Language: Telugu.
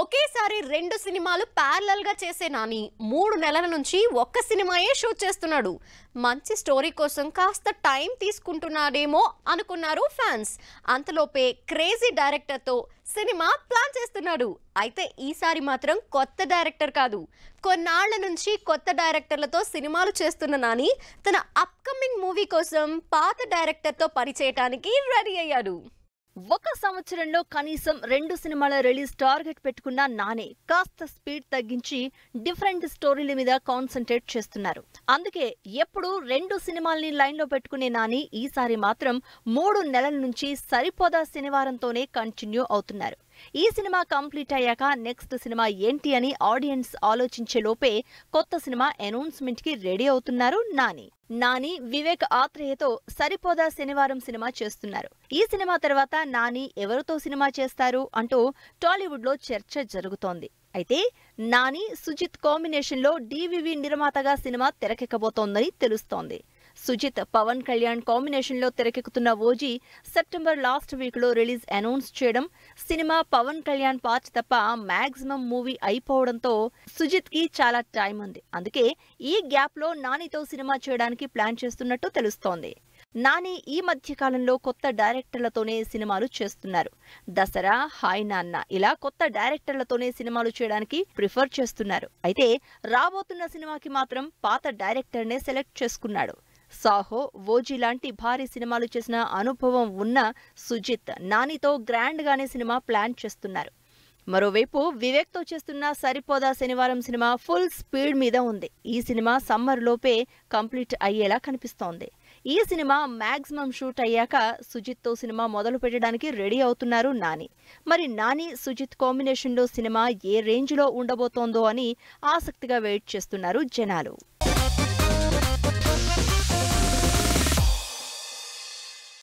ఒకేసారి రెండు సినిమాలు ప్యారలల్గా చేసే నాని మూడు నెలల నుంచి ఒక్క సినిమాయే షూట్ చేస్తున్నాడు మంచి స్టోరీ కోసం కాస్త టైం తీసుకుంటున్నాడేమో అనుకున్నారు ఫ్యాన్స్ అంతలోపే క్రేజీ డైరెక్టర్తో సినిమా ప్లాన్ చేస్తున్నాడు అయితే ఈసారి మాత్రం కొత్త డైరెక్టర్ కాదు కొన్నాళ్ల నుంచి కొత్త డైరెక్టర్లతో సినిమాలు చేస్తున్న నాని తన అప్కమింగ్ మూవీ కోసం పాత డైరెక్టర్తో పనిచేయటానికి రెడీ అయ్యాడు ఒక సంవత్సరంలో కనీసం రెండు సినిమాల రిలీజ్ టార్గెట్ పెట్టుకున్న నానే కాస్త స్పీడ్ తగ్గించి డిఫరెంట్ స్టోరీల మీద కాన్సన్ట్రేట్ చేస్తున్నారు అందుకే ఎప్పుడు రెండు సినిమాల్ని లైన్లో పెట్టుకునే నాని ఈసారి మాత్రం మూడు నెలల నుంచి సరిపోదా శనివారంతోనే కంటిన్యూ అవుతున్నారు ఈ సినిమా కంప్లీట్ అయ్యాక నెక్స్ట్ సినిమా ఏంటి అని ఆడియన్స్ ఆలోచించే లోపే కొత్త సినిమా అనౌన్స్మెంట్ కి రెడీ అవుతున్నారు నాని నాని వివేక్ ఆత్రేయతో సరిపోదా శనివారం సినిమా చేస్తున్నారు ఈ సినిమా తర్వాత నాని ఎవరితో సినిమా చేస్తారు అంటూ టాలీవుడ్ లో చర్చ జరుగుతోంది అయితే నాని సుజిత్ కాంబినేషన్లో డివివి నిర్మాతగా సినిమా తెరకెక్కబోతోందని తెలుస్తోంది సుజిత్ పవన్ కళ్యాణ్ కాంబినేషన్లో తెరకెక్కుతున్న ఓజీ సెప్టెంబర్ లాస్ట్ వీక్లో రిలీజ్ అనౌన్స్ చేయడం సినిమా పవన్ కళ్యాణ్ పార్ట్ తప్ప మాక్సిమం మూవీ అయిపోవడంతో సుజిత్ కి చాలా టైం ఉంది అందుకే ఈ గ్యాప్లో నానితో సినిమా చేయడానికి ప్లాన్ చేస్తున్నట్టు తెలుస్తోంది నాని ఈ మధ్య కాలంలో కొత్త డైరెక్టర్లతోనే సినిమాలు చేస్తున్నారు దసరా హాయ్ నాన్న ఇలా కొత్త డైరెక్టర్లతోనే సినిమాలు చేయడానికి ప్రిఫర్ చేస్తున్నారు అయితే రాబోతున్న సినిమాకి మాత్రం పాత డైరెక్టర్నే సెలెక్ట్ చేసుకున్నాడు సాహో ఓజీ లాంటి భారీ సినిమాలు చేసిన అనుభవం ఉన్న సుజిత్ నానితో గ్రాండ్గానే సినిమా ప్లాన్ చేస్తున్నారు మరోవైపు వివేక్తో చేస్తున్న సరిపోదా శనివారం సినిమా ఫుల్ స్పీడ్ మీద ఉంది ఈ సినిమా సమ్మర్ లోపే కంప్లీట్ అయ్యేలా కనిపిస్తోంది ఈ సినిమా మ్యాక్సిమం షూట్ అయ్యాక సుజిత్తో సినిమా మొదలు పెట్టడానికి రెడీ అవుతున్నారు నాని మరి నాని సుజిత్ కాంబినేషన్లో సినిమా ఏ రేంజ్లో ఉండబోతోందో అని ఆసక్తిగా వెయిట్ చేస్తున్నారు జనాలు